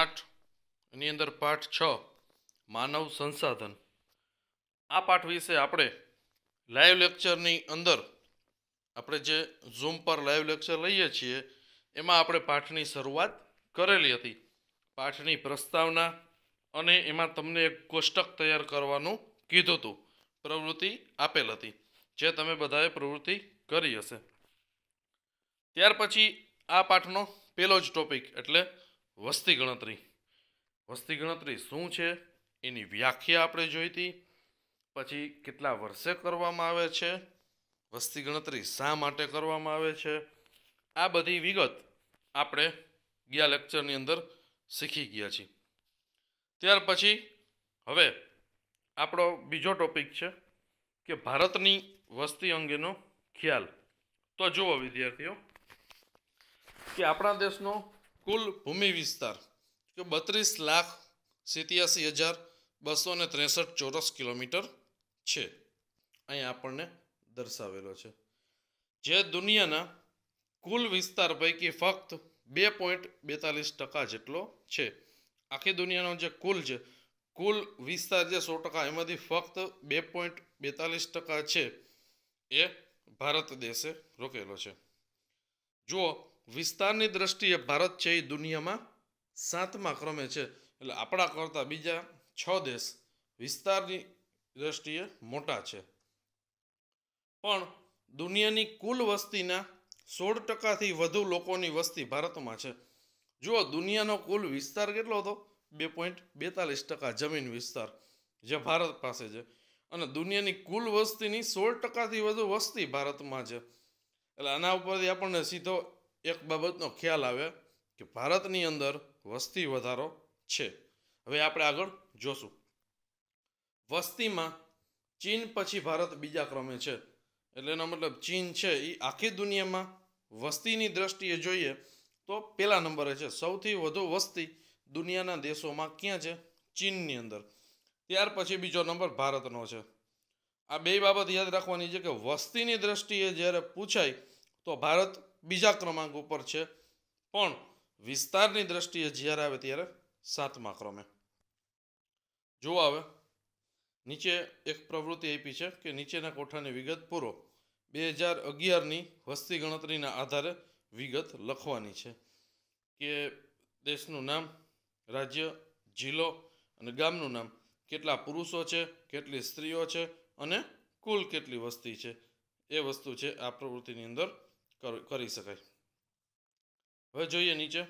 આઠ એની અંદર પાઠ છ માનવ સંસાધન આ પાઠ વિશે આપણે લાઈવ લેક્ચરની અંદર આપણે જે ઝૂમ પર લાઈવ લેક્ચર લઈએ છીએ એમાં આપણે પાઠની શરૂઆત કરેલી હતી પાઠની પ્રસ્તાવના અને એમાં તમને એક કોષ્ટક તૈયાર કરવાનું કીધું હતું પ્રવૃત્તિ આપેલ હતી જે તમે બધાએ પ્રવૃત્તિ કરી હશે ત્યાર પછી આ પાઠનો પહેલો જ ટોપિક એટલે વસ્તી ગણતરી વસ્તી ગણતરી શું છે એની વ્યાખ્યા આપણે જોઈતી પછી કેટલા વર્ષે કરવામાં આવે છે વસ્તી ગણતરી શા માટે કરવામાં આવે છે આ બધી વિગત આપણે ગયા લેક્ચરની અંદર શીખી ગયા છીએ ત્યાર પછી હવે આપણો બીજો ટોપિક છે કે ભારતની વસ્તી અંગેનો ખ્યાલ તો જુઓ વિદ્યાર્થીઓ કે આપણા દેશનો કુલ ભૂમિ વિસ્તાર કે બત્રીસ લાખ સિત્યાસી હજાર બસો ને ત્રેસઠ ચોરસ કિલોમીટર છે અહીં આપણને દર્શાવેલો છે જે દુનિયાના કુલ વિસ્તાર પૈકી ફક્ત બે પોઈન્ટ બેતાલીસ ટકા જેટલો છે આખી દુનિયાનો જે કુલ છે કુલ વિસ્તાર જે સો ટકા એમાંથી ફક્ત બે પોઈન્ટ બેતાલીસ ટકા છે એ ભારત દેશે રોકેલો છે જુઓ વિસ્તારની દ્રષ્ટિએ ભારત છે એ દુનિયામાં સાતમા ક્રમે છે એટલે આપણા કરતાં બીજા છ દેશ વિસ્તારની દ્રષ્ટિએ મોટા છે પણ દુનિયાની કુલ વસ્તીના સોળ ટકાથી વધુ લોકોની વસ્તી ભારતમાં છે જુઓ દુનિયાનો કુલ વિસ્તાર કેટલો હતો બે પોઈન્ટ બેતાલીસ ટકા જમીન વિસ્તાર જે ભારત પાસે છે અને દુનિયાની કુલ વસ્તીની સોળ ટકાથી વધુ વસ્તી ભારતમાં છે એટલે આના ઉપરથી આપણને સીધો એક બાબતનો ખ્યાલ આવે કે ભારતની અંદર વસ્તી વધારો છે હવે આપણે આગળ જોશું વસ્તીમાં ચીન પછી ભારત બીજા ક્રમે છે એટલે એનો મતલબ ચીન છે એ આખી દુનિયામાં વસ્તીની દ્રષ્ટિએ જોઈએ તો પહેલા નંબરે છે સૌથી વધુ વસ્તી દુનિયાના દેશોમાં ક્યાં છે ચીનની અંદર ત્યાર પછી બીજો નંબર ભારતનો છે આ બે બાબત યાદ રાખવાની છે કે વસ્તીની દ્રષ્ટિએ જ્યારે પૂછાય તો ભારત બીજા ક્રમાંક ઉપર છે પણ વિસ્તારની દ્રષ્ટિએ જ્યારે આવે ત્યારે સાતમા ક્રમે જો આવે નીચે એક પ્રવૃત્તિ આપી છે કે નીચેના કોઠાની વિગત પૂરો બે હજાર અગિયારની વસ્તી ગણતરીના આધારે વિગત લખવાની છે કે દેશનું નામ રાજ્ય જિલ્લો અને ગામનું નામ કેટલા પુરુષો છે કેટલી સ્ત્રીઓ છે અને કુલ કેટલી વસ્તી છે એ વસ્તુ છે આ પ્રવૃત્તિની અંદર કરી શકાય હવે જોઈએ નીચે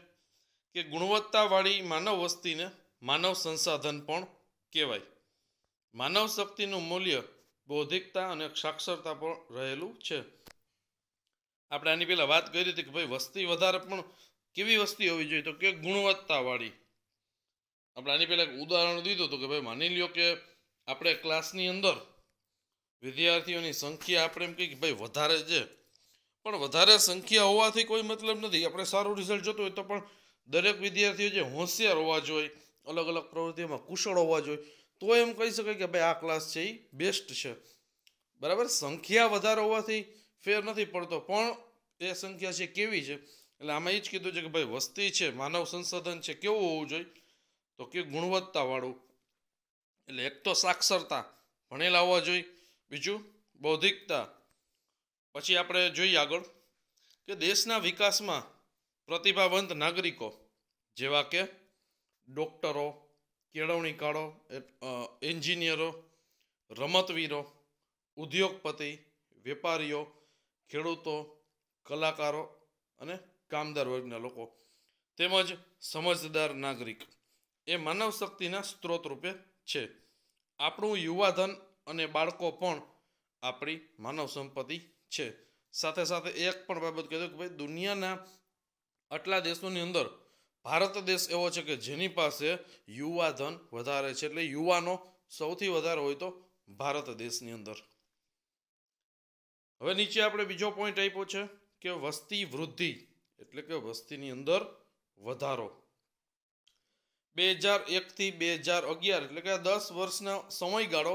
કે ગુણવત્તાવાળી માનવ વસ્તીને માનવ સંસાધન પણ કહેવાય માનવ શક્તિનું મૂલ્ય બૌદ્ધિકતા અને સાક્ષરતા પણ રહેલું છે આપણે આની પહેલાં વાત કરી હતી કે ભાઈ વસ્તી વધારે પણ કેવી વસ્તી હોવી જોઈએ તો કે ગુણવત્તાવાળી આપણે આની પહેલાં ઉદાહરણ દીધું હતું કે ભાઈ માની લ્યો કે આપણે ક્લાસની અંદર વિદ્યાર્થીઓની સંખ્યા આપણે એમ કહીએ કે ભાઈ વધારે છે પણ વધારે સંખ્યા હોવાથી કોઈ મતલબ નથી આપણે સારું રિઝલ્ટ જોતું હોય તો પણ દરેક વિદ્યાર્થીઓ જે હોશિયાર હોવા જોઈએ અલગ અલગ પ્રવૃત્તિઓમાં કુશળ હોવા જોઈએ તો એમ કહી શકાય કે ભાઈ આ ક્લાસ છે એ બેસ્ટ છે બરાબર સંખ્યા વધારે હોવાથી ફેર નથી પડતો પણ એ સંખ્યા છે કેવી છે એટલે આમાં એ જ કીધું છે કે ભાઈ વસ્તી છે માનવ સંસાધન છે કેવું હોવું જોઈએ તો કે ગુણવત્તાવાળું એટલે એક તો સાક્ષરતા ભણેલા હોવા જોઈએ બીજું બૌદ્ધિકતા પછી આપણે જોઈએ આગળ કે દેશના વિકાસમાં પ્રતિભાવંત નાગરિકો જેવા કે ડૉક્ટરો કેળવણીકારો એન્જિનિયરો રમતવીરો ઉદ્યોગપતિ વેપારીઓ ખેડૂતો કલાકારો અને કામદાર વર્ગના લોકો તેમજ સમજદાર નાગરિક એ માનવ શક્તિના સ્ત્રોત રૂપે છે આપણું યુવાધન અને બાળકો પણ આપણી માનવ સંપત્તિ છે સાથે સાથે એક પણ બાબત કહી દઉં કે ભાઈ દુનિયાના આટલા દેશોની અંદર ભારત દેશ એવો છે કે જેની પાસે યુવા ધન વધારે છે એટલે યુવાનો સૌથી વધારે હોય તો ભારત દેશની અંદર હવે નીચે આપણે બીજો પોઈન્ટ આપ્યો છે કે વસ્તી વૃદ્ધિ એટલે કે વસ્તીની અંદર વધારો બે હજાર એકથી બે હજાર અગિયાર એટલે કે દસ વર્ષના સમયગાળો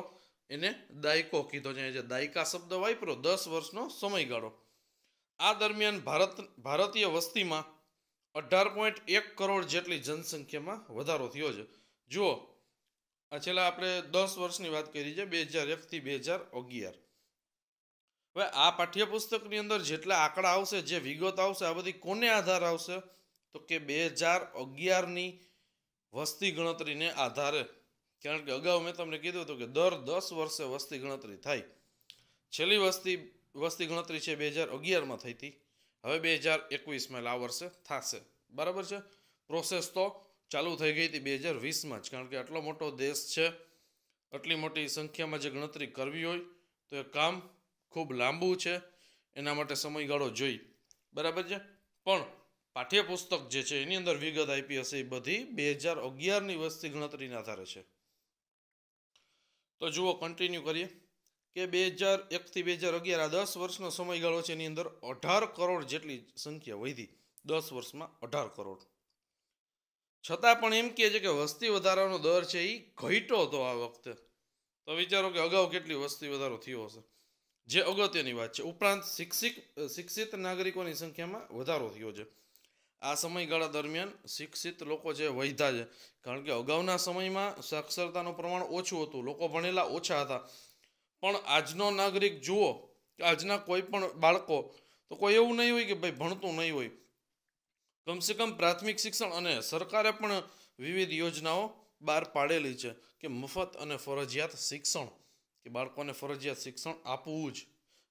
એને દાયકો કીધો છે જે દાયકા શબ્દ વાપરો દસ વર્ષનો સમયગાળો આ દરમિયાન ભારત ભારતીય વસ્તીમાં અઢાર પોઈન્ટ એક કરોડ જેટલી જનસંખ્યામાં વધારો થયો છે જુઓ આ છેલ્લા આપણે દસ વર્ષની વાત કરી છે બે હજાર એકથી બે હજાર અગિયાર હવે આ પાઠ્યપુસ્તકની અંદર જેટલા આંકડા આવશે જે વિગત આવશે આ બધી કોને આધાર આવશે તો કે બે હજાર અગિયારની વસ્તી ગણતરીને આધારે કારણ કે અગાઉ મેં તમને કીધું હતું કે દર દસ વર્ષે વસ્તી ગણતરી થાય છેલ્લી વસ્તી વસ્તી ગણતરી છે બે હજાર અગિયારમાં થઈ હતી હવે બે હજાર એકવીસમાં એટલે આ વર્ષે થશે બરાબર છે પ્રોસેસ તો ચાલુ થઈ ગઈ હતી બે હજાર વીસમાં જ કારણ કે આટલો મોટો દેશ છે આટલી મોટી સંખ્યામાં જે ગણતરી કરવી હોય તો એ કામ ખૂબ લાંબુ છે એના માટે સમયગાળો જોઈ બરાબર છે પણ પાઠ્યપુસ્તક જે છે એની અંદર વિગત આપી હશે એ બધી બે હજાર અગિયારની વસ્તી ગણતરીના આધારે છે તો જુઓ કન્ટિન્યુ કરીએ કે બે હજાર એકથી બે હજાર અગિયાર આ દસ વર્ષનો સમયગાળો છે એની અંદર અઢાર કરોડ જેટલી સંખ્યા વધી દસ વર્ષમાં અઢાર કરોડ છતાં પણ એમ કહે છે કે વસ્તી વધારાનો દર છે એ ઘટ્યો હતો આ વખતે તો વિચારો કે અગાઉ કેટલી વસ્તી વધારો થયો હશે જે અગત્યની વાત છે ઉપરાંત શિક્ષિત શિક્ષિત નાગરિકોની સંખ્યામાં વધારો થયો છે આ સમયગાળા દરમિયાન શિક્ષિત લોકો જે વૈધા છે કારણ કે અગાઉના સમયમાં સાક્ષરતાનું પ્રમાણ ઓછું હતું લોકો ભણેલા ઓછા હતા પણ આજનો નાગરિક જુઓ કે આજના કોઈ પણ બાળકો તો કોઈ એવું નહીં હોય કે ભાઈ ભણતું નહીં હોય કમસે કમ પ્રાથમિક શિક્ષણ અને સરકારે પણ વિવિધ યોજનાઓ બહાર પાડેલી છે કે મફત અને ફરજિયાત શિક્ષણ કે બાળકોને ફરજિયાત શિક્ષણ આપવું જ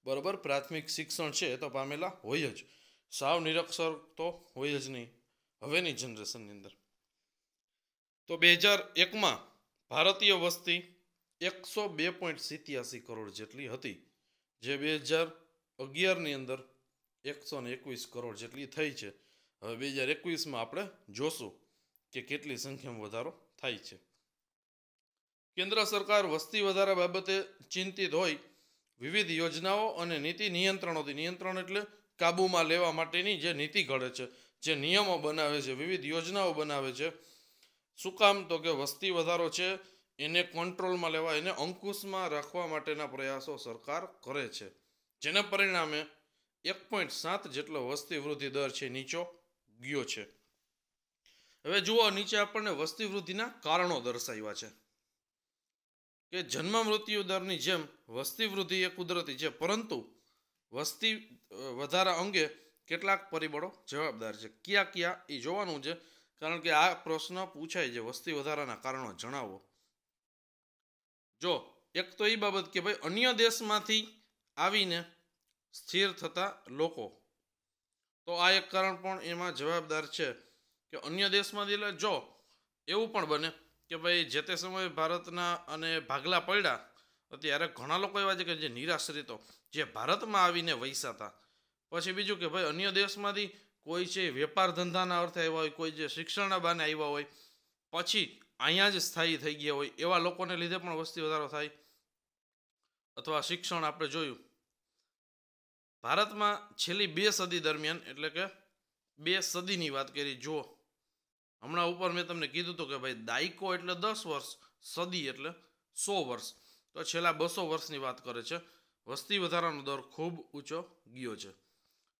બરાબર પ્રાથમિક શિક્ષણ છે એ તો પામેલા હોય જ સાવ નિરક્ષર તો હોય જ નહીં હવેની જનરેશનની અંદર તો બે હજાર એકમાં ભારતીય વસ્તી એકસો બે પોઈન્ટ સિત્યાસી કરોડ જેટલી હતી જે બે હજાર અગિયારની અંદર એકસો ને એકવીસ કરોડ જેટલી થઈ છે હવે બે હજાર એકવીસમાં આપણે જોશું કે કેટલી સંખ્યામાં વધારો થાય છે કેન્દ્ર સરકાર વસ્તી વધારા બાબતે ચિંતિત હોય વિવિધ યોજનાઓ અને નીતિ નિયંત્રણોથી નિયંત્રણ એટલે કાબૂમાં લેવા માટેની જે નીતિ ઘડે છે જે નિયમો બનાવે છે વિવિધ યોજનાઓ બનાવે છે શું કામ તો કે વસ્તી વધારો છે એને કંટ્રોલમાં લેવા એને અંકુશમાં રાખવા માટેના પ્રયાસો સરકાર કરે છે જેના પરિણામે એક પોઈન્ટ સાત જેટલો વસ્તી વૃદ્ધિ દર છે નીચો ગયો છે હવે જુઓ નીચે આપણને વસ્તી વૃદ્ધિના કારણો દર્શાવ્યા છે કે જન્મ મૃત્યુ દરની જેમ વસ્તી વૃદ્ધિ એ કુદરતી છે પરંતુ વસ્તી વધારા અંગે કેટલાક પરિબળો જવાબદાર છે કયા કયા એ જોવાનું છે કારણ કે આ પ્રશ્ન પૂછાય છે વસ્તી વધારાના કારણો જણાવો જો એક તો એ બાબત કે ભાઈ અન્ય દેશમાંથી આવીને સ્થિર થતા લોકો તો આ એક કારણ પણ એમાં જવાબદાર છે કે અન્ય દેશમાંથી એટલે જો એવું પણ બને કે ભાઈ જે તે સમયે ભારતના અને ભાગલા પડ્યા અત્યારે ઘણા લોકો એવા છે કે જે નિરાશ્રિતો જે ભારતમાં આવીને વૈસા હતા પછી બીજું કે ભાઈ અન્ય દેશમાંથી કોઈ છે વેપાર ધંધાના અર્થે આવ્યા હોય કોઈ જે શિક્ષણના બાને આવ્યા હોય પછી અહીંયા જ સ્થાયી થઈ ગયા હોય એવા લોકોને લીધે પણ વસ્તી વધારો થાય અથવા શિક્ષણ આપણે જોયું ભારતમાં છેલ્લી બે સદી દરમિયાન એટલે કે બે સદીની વાત કરી જો હમણાં ઉપર મેં તમને કીધું હતું કે ભાઈ દાયકો એટલે દસ વર્ષ સદી એટલે સો વર્ષ તો છેલ્લા બસો વર્ષની વાત કરે છે વસ્તી વધારાનો દર ખૂબ ઊંચો ગયો છે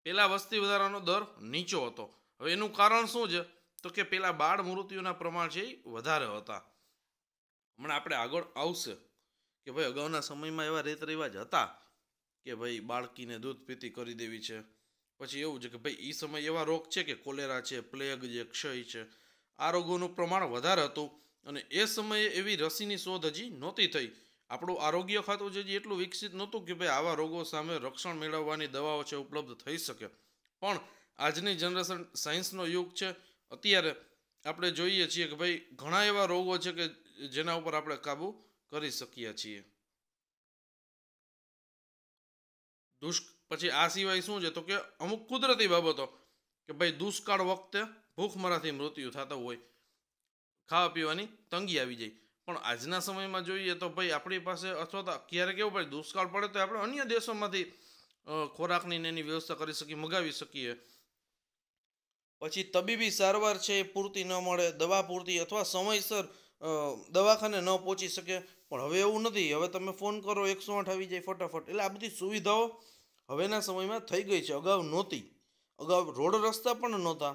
પહેલાં વસ્તી વધારાનો દર નીચો હતો હવે એનું કારણ શું છે તો કે પહેલાં બાળ મૃત્યુના પ્રમાણ છે એ વધારે હતા હમણાં આપણે આગળ આવશે કે ભાઈ અગાઉના સમયમાં એવા રીત રિવાજ હતા કે ભાઈ બાળકીને દૂધ પીતી કરી દેવી છે પછી એવું છે કે ભાઈ એ સમય એવા રોગ છે કે કોલેરા છે પ્લેગ છે ક્ષય છે આ રોગોનું પ્રમાણ વધારે હતું અને એ સમયે એવી રસીની શોધ હજી નહોતી થઈ આપણું આરોગ્ય ખાતું છે જે એટલું વિકસિત નહોતું કે ભાઈ આવા રોગો સામે રક્ષણ મેળવવાની દવાઓ છે ઉપલબ્ધ થઈ શકે પણ આજની જનરેશન સાયન્સનો યુગ છે અત્યારે આપણે જોઈએ છીએ કે ભાઈ ઘણા એવા રોગો છે કે જેના ઉપર આપણે કાબૂ કરી શકીએ છીએ દુષ્ક પછી આ સિવાય શું છે તો કે અમુક કુદરતી બાબતો કે ભાઈ દુષ્કાળ વખતે ભૂખમરાથી મૃત્યુ થતા હોય ખાવા પીવાની તંગી આવી જાય પણ આજના સમયમાં જોઈએ તો ભાઈ આપણી પાસે અથવા તો ક્યારે કેવું ભાઈ દુષ્કાળ પડે તો આપણે અન્ય દેશોમાંથી ખોરાકની એની વ્યવસ્થા કરી શકીએ મગાવી શકીએ પછી તબીબી સારવાર છે એ પૂરતી ન મળે દવા પૂરતી અથવા સમયસર દવાખાને ન પહોંચી શકે પણ હવે એવું નથી હવે તમે ફોન કરો એકસો આઠ આવી જાય ફટાફટ એટલે આ બધી સુવિધાઓ હવેના સમયમાં થઈ ગઈ છે અગાઉ નહોતી અગાઉ રોડ રસ્તા પણ નહોતા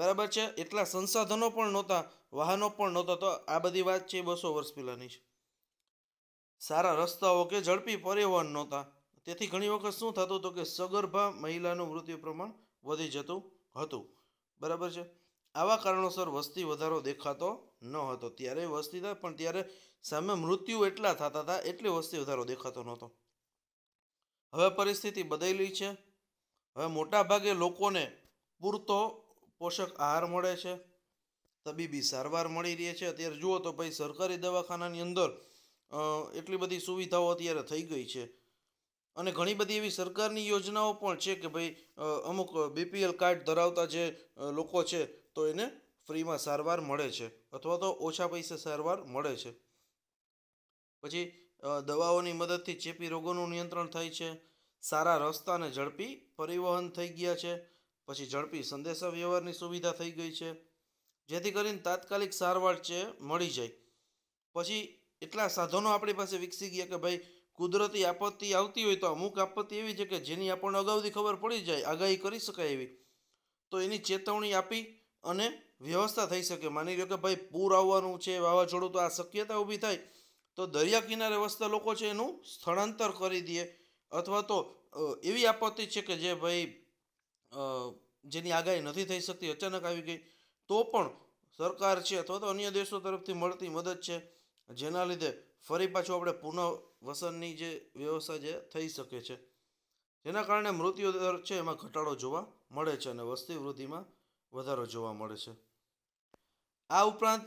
બરાબર છે એટલા સંસાધનો પણ નહોતા વાહનો પણ નહોતા તો આ બધી વાત છે બસો વર્ષ પહેલાંની છે સારા રસ્તાઓ કે ઝડપી પરિવહન નહોતા તેથી ઘણી વખત શું થતું હતું કે સગર્ભા મહિલાનું મૃત્યુ પ્રમાણ વધી જતું હતું બરાબર છે આવા કારણોસર વસ્તી વધારો દેખાતો ન હતો ત્યારે વસ્તી થાય પણ ત્યારે સામે મૃત્યુ એટલા થતા હતા એટલે વસ્તી વધારો દેખાતો નહોતો હવે પરિસ્થિતિ બદલી છે હવે મોટાભાગે લોકોને પૂરતો પોષક આહાર મળે છે તબીબી સારવાર મળી રહે છે અત્યારે જુઓ તો ભાઈ સરકારી દવાખાનાની અંદર એટલી બધી સુવિધાઓ અત્યારે થઈ ગઈ છે અને ઘણી બધી એવી સરકારની યોજનાઓ પણ છે કે ભાઈ અમુક બીપીએલ કાર્ડ ધરાવતા જે લોકો છે તો એને ફ્રીમાં સારવાર મળે છે અથવા તો ઓછા પૈસે સારવાર મળે છે પછી દવાઓની મદદથી ચેપી રોગોનું નિયંત્રણ થાય છે સારા રસ્તા અને ઝડપી પરિવહન થઈ ગયા છે પછી ઝડપી સંદેશાવ્યવહારની સુવિધા થઈ ગઈ છે જેથી કરીને તાત્કાલિક સારવાર છે મળી જાય પછી એટલા સાધનો આપણી પાસે વિકસી ગયા કે ભાઈ કુદરતી આપત્તિ આવતી હોય તો અમુક આપત્તિ એવી છે કે જેની આપણને અગાઉથી ખબર પડી જાય આગાહી કરી શકાય એવી તો એની ચેતવણી આપી અને વ્યવસ્થા થઈ શકે માની લો કે ભાઈ પૂર આવવાનું છે વાવાઝોડું તો આ શક્યતા ઊભી થાય તો દરિયા કિનારે વસતા લોકો છે એનું સ્થળાંતર કરી દે અથવા તો એવી આપત્તિ છે કે જે ભાઈ જેની આગાહી નથી થઈ શકતી અચાનક આવી ગઈ તો પણ સરકાર છે અથવા તો અન્ય દેશો તરફથી મળતી મદદ છે જેના લીધે ફરી પાછું આપણે પુનઃવસનની જે વ્યવસ્થા જે થઈ શકે છે જેના કારણે મૃત્યુ દર છે એમાં ઘટાડો જોવા મળે છે અને વસ્તી વૃદ્ધિમાં વધારો જોવા મળે છે આ ઉપરાંત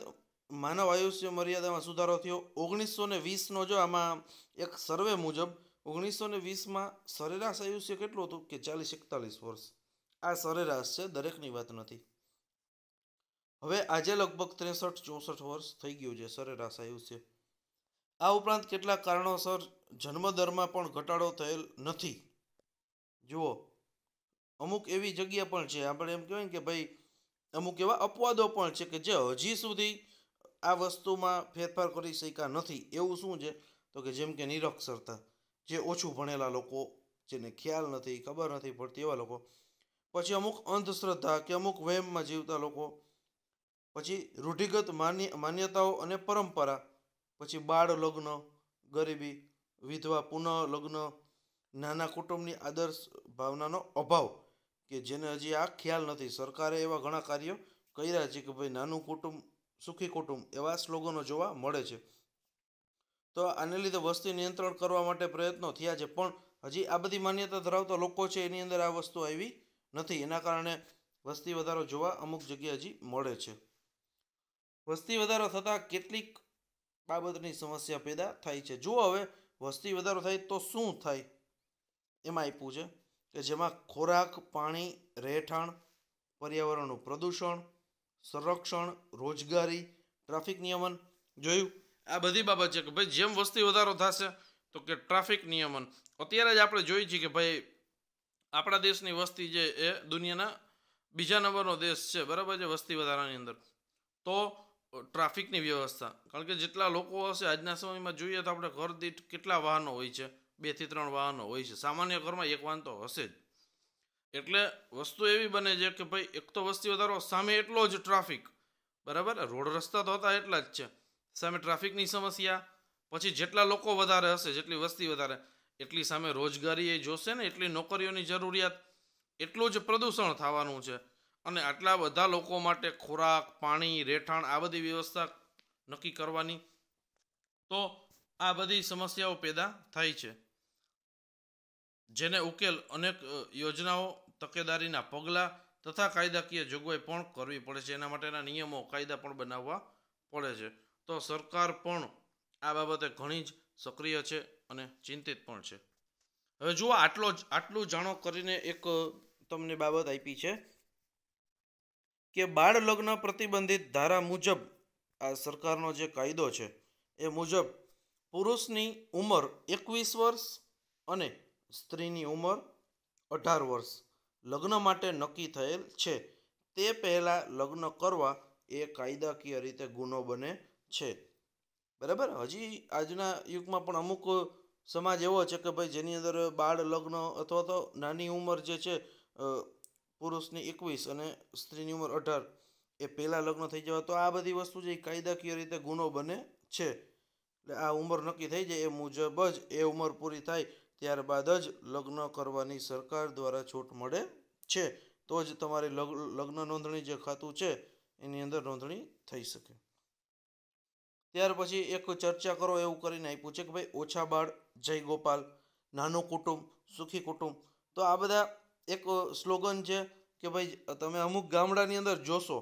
માનવ આયુષ્ય મર્યાદામાં સુધારો થયો ઓગણીસો ને વીસનો જો આમાં એક સર્વે મુજબ ઓગણીસો ને વીસમાં સરેરાશ આયુષ્ય કેટલું હતું કે ચાલીસ એકતાલીસ વર્ષ આ સરેરાશ છે દરેકની વાત નથી હવે આજે લગભગ ત્રેસઠ ચોસઠ વર્ષ થઈ ગયું છે સરેરાશ આવ્યું છે આ ઉપરાંત કેટલાક કારણોસર જન્મદરમાં પણ ઘટાડો થયેલ નથી જુઓ અમુક એવી જગ્યા પણ છે આપણે એમ કહેવાય કે ભાઈ અમુક એવા અપવાદો પણ છે કે જે હજી સુધી આ વસ્તુમાં ફેરફાર કરી શક્યા નથી એવું શું છે તો કે જેમ કે નિરક્ષરતા જે ઓછું ભણેલા લોકો જેને ખ્યાલ નથી ખબર નથી પડતી એવા લોકો પછી અમુક અંધશ્રદ્ધા કે અમુક વહેમમાં જીવતા લોકો પછી રૂઢિગત માન્યતાઓ અને પરંપરા પછી બાળ લગ્ન ગરીબી વિધવા પુનઃ લગ્ન નાના કુટુંબની આદર્શ ભાવનાનો અભાવ કે જેને હજી આ ખ્યાલ નથી સરકારે એવા ઘણા કાર્યો કર્યા છે કે ભાઈ નાનું કુટુંબ સુખી કુટુંબ એવા સ્લોગનો જોવા મળે છે તો આને લીધે વસ્તી નિયંત્રણ કરવા માટે પ્રયત્નો થયા છે પણ હજી આ બધી માન્યતા ધરાવતા લોકો છે એની અંદર આ વસ્તુ આવી નથી એના કારણે વસ્તી વધારો જોવા અમુક જગ્યા હજી મળે છે વસ્તી વધારો થતાં કેટલીક બાબતની સમસ્યા પેદા થાય છે જુઓ હવે વસ્તી વધારો થાય તો શું થાય એમાં આપ્યું છે કે જેમાં ખોરાક પાણી રહેઠાણ પર્યાવરણનું પ્રદૂષણ સંરક્ષણ રોજગારી ટ્રાફિક નિયમન જોયું આ બધી બાબત છે કે ભાઈ જેમ વસ્તી વધારો થશે તો કે ટ્રાફિક નિયમન અત્યારે જ આપણે જોઈએ છીએ કે ભાઈ આપણા દેશની વસ્તી જે એ દુનિયાના બીજા નંબરનો દેશ છે બરાબર છે વસ્તી વધારાની અંદર તો ટ્રાફિકની વ્યવસ્થા કારણ કે જેટલા લોકો હશે આજના સમયમાં જોઈએ તો આપણે ઘર દીઠ કેટલા વાહનો હોય છે બેથી ત્રણ વાહનો હોય છે સામાન્ય ઘરમાં એક વાહન તો હશે જ એટલે વસ્તુ એવી બને છે કે ભાઈ એક તો વસ્તી વધારો સામે એટલો જ ટ્રાફિક બરાબર રોડ રસ્તા તો હતા એટલા જ છે સામે ટ્રાફિકની સમસ્યા પછી જેટલા લોકો વધારે હશે જેટલી વસ્તી વધારે એટલી સામે રોજગારી એ જોશે ને એટલી નોકરીઓની જરૂરિયાત એટલું જ પ્રદૂષણ થવાનું છે અને આટલા બધા લોકો માટે ખોરાક પાણી રહેઠાણ આ બધી વ્યવસ્થા નક્કી કરવાની તો આ બધી સમસ્યાઓ પેદા થાય છે જેને ઉકેલ અનેક યોજનાઓ તકેદારીના પગલાં તથા કાયદાકીય જોગવાઈ પણ કરવી પડે છે એના માટેના નિયમો કાયદા પણ બનાવવા પડે છે તો સરકાર પણ આ બાબતે ઘણી જ સક્રિય છે અને ચિંતિત પણ છે હવે જુઓ આટલો જ આટલું જાણો કરીને એક તમને બાબત આપી છે કે બાળ લગ્ન પ્રતિબંધિત ધારા મુજબ આ સરકારનો જે કાયદો છે એ મુજબ પુરુષની ઉંમર એકવીસ વર્ષ અને સ્ત્રીની ઉંમર અઢાર વર્ષ લગ્ન માટે નક્કી થયેલ છે તે પહેલાં લગ્ન કરવા એ કાયદાકીય રીતે ગુનો બને છે બરાબર હજી આજના યુગમાં પણ અમુક સમાજ એવો છે કે ભાઈ જેની અંદર બાળ લગ્ન અથવા તો નાની ઉંમર જે છે પુરુષની એકવીસ અને સ્ત્રીની ઉંમર અઢાર એ પહેલાં લગ્ન થઈ જવા તો આ બધી વસ્તુ જે કાયદાકીય રીતે ગુનો બને છે એટલે આ ઉંમર નક્કી થઈ જાય એ મુજબ જ એ ઉંમર પૂરી થાય ત્યારબાદ જ લગ્ન કરવાની સરકાર દ્વારા છૂટ મળે છે તો જ તમારી લગ્ન નોંધણી જે ખાતું છે એની અંદર નોંધણી થઈ શકે ત્યાર પછી એક ચર્ચા કરો એવું કરીને આપ્યું છે કે ભાઈ ઓછા બાળ જય ગોપાલ નાનું કુટુંબ સુખી કુટુંબ તો આ બધા એક સ્લોગન છે કે ભાઈ તમે અમુક ગામડાની અંદર જોશો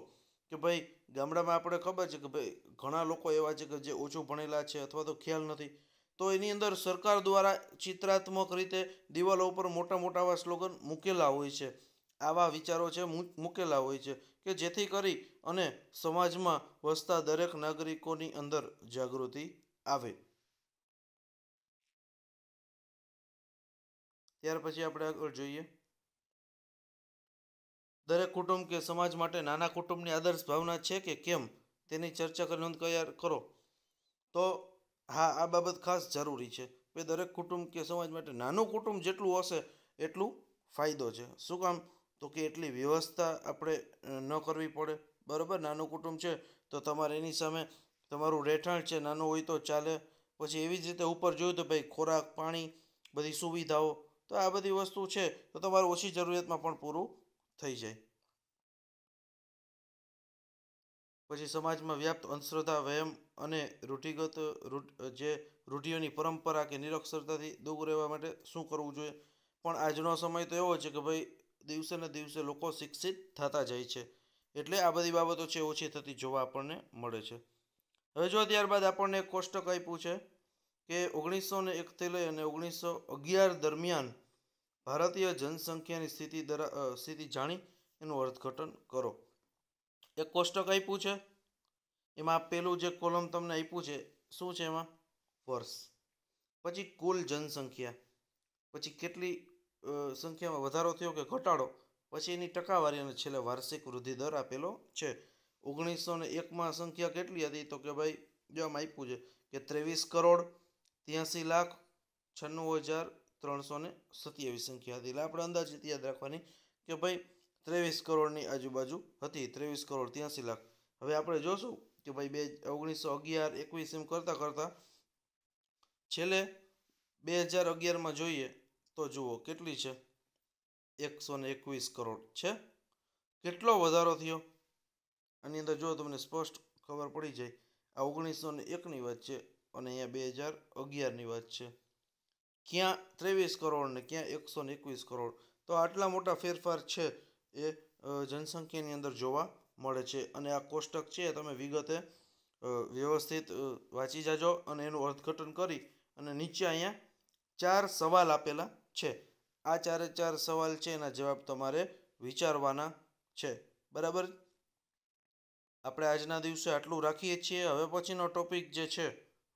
કે ભાઈ ગામડામાં આપણે ખબર છે કે ભાઈ ઘણા લોકો એવા છે કે જે ઓછું ભણેલા છે અથવા તો ખ્યાલ નથી તો એની અંદર સરકાર દ્વારા ચિત્રાત્મક રીતે દિવાલો ઉપર મોટા મોટા આવા સ્લોગન મૂકેલા હોય છે આવા વિચારો છે મૂકેલા હોય છે કે જેથી કરી અને સમાજમાં વસતા દરેક નાગરિકોની અંદર જાગૃતિ આવે ત્યાર પછી આપણે આગળ જોઈએ દરેક કુટુંબ કે સમાજ માટે નાના કુટુંબની આદર્શ ભાવના છે કે કેમ તેની ચર્ચા કરી નોંધ તૈયાર કરો તો હા આ બાબત ખાસ જરૂરી છે કે દરેક કુટુંબ કે સમાજ માટે નાનું કુટુંબ જેટલું હશે એટલું ફાયદો છે શું કામ તો કે એટલી વ્યવસ્થા આપણે ન કરવી પડે બરાબર નાનું કુટુંબ છે તો તમારે એની સામે તમારું રહેઠાણ છે નાનું હોય તો ચાલે પછી એવી જ રીતે ઉપર જોયું તો ભાઈ ખોરાક પાણી બધી સુવિધાઓ તો આ બધી વસ્તુ છે તો તમારે ઓછી જરૂરિયાતમાં પણ પૂરું થઈ જાય પછી સમાજમાં વ્યાપ્ત અંધશ્રદ્ધા વહેમ અને રૂઢિગત જે રૂઢિઓની પરંપરા કે નિરક્ષરતાથી દૂર રહેવા માટે શું કરવું જોઈએ પણ આજનો સમય તો એવો છે કે ભાઈ દિવસેને દિવસે લોકો શિક્ષિત થતા જાય છે એટલે આ બધી બાબતો છે ઓછી થતી જોવા આપણને મળે છે હવે જો ત્યારબાદ આપણને એક કોષ્ટક આપ્યું છે કે ઓગણીસો ને એકથી લઈ અને ઓગણીસો અગિયાર દરમિયાન ભારતીય જનસંખ્યાની સ્થિતિ દરા સ્થિતિ જાણી એનું અર્થઘટન કરો એક કોષ્ટક આપ્યું છે એમાં પેલું જે કોલમ તમને આપ્યું છે શું છે એમાં વર્ષ પછી કુલ જનસંખ્યા પછી કેટલી સંખ્યામાં વધારો થયો કે ઘટાડો પછી એની ટકાવારી અને છેલ્લે વાર્ષિક વૃદ્ધિ દર આપેલો છે ઓગણીસો ને એકમાં સંખ્યા કેટલી હતી તો કે ભાઈ જો આપ્યું છે કે ત્રેવીસ કરોડ ત્યાંસી લાખ છન્નું હજાર ત્રણસો ને સત્યાવીસ સંખ્યા હતી એટલે આપણે અંદાજિત યાદ રાખવાની કે ભાઈ ત્રેવીસ કરોડની આજુબાજુ હતી ત્રેવીસ કરોડ ત્યાંસી લાખ હવે આપણે જોશું કે ભાઈ બે ઓગણીસો અગિયાર એકવીસ એમ કરતાં કરતાં છેલ્લે બે હજાર અગિયારમાં જોઈએ તો જુઓ કેટલી છે એકસો ને એકવીસ કરોડ છે કેટલો વધારો થયો આની અંદર જો તમને સ્પષ્ટ ખબર પડી જાય આ ઓગણીસો ને એકની વાત છે અને અહીંયા બે હજાર અગિયારની વાત છે ક્યાં ત્રેવીસ કરોડ ને ક્યાં એકસો ને એકવીસ કરોડ તો આટલા મોટા ફેરફાર છે એ જનસંખ્યાની અંદર જોવા મળે છે અને આ કોષ્ટક છે તમે વિગતે વ્યવસ્થિત વાંચી જાજો અને એનું અર્થઘટન કરી અને નીચે અહીંયા ચાર સવાલ આપેલા છે આ ચારે ચાર સવાલ છે એના જવાબ તમારે વિચારવાના છે બરાબર આપણે આજના દિવસે આટલું રાખીએ છીએ હવે પછીનો ટોપિક જે છે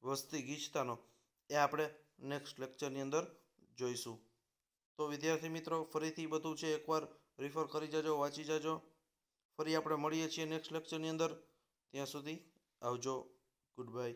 વસ્તી ગીચતાનો એ આપણે નેક્સ્ટ લેક્ચરની અંદર જોઈશું તો વિદ્યાર્થી મિત્રો ફરીથી બધું છે એકવાર રિફર કરી જાજો વાંચી જાજો ફરી આપણે મળીએ છીએ નેક્સ્ટ લેક્ચરની અંદર ત્યાં સુધી આવજો ગુડ બાય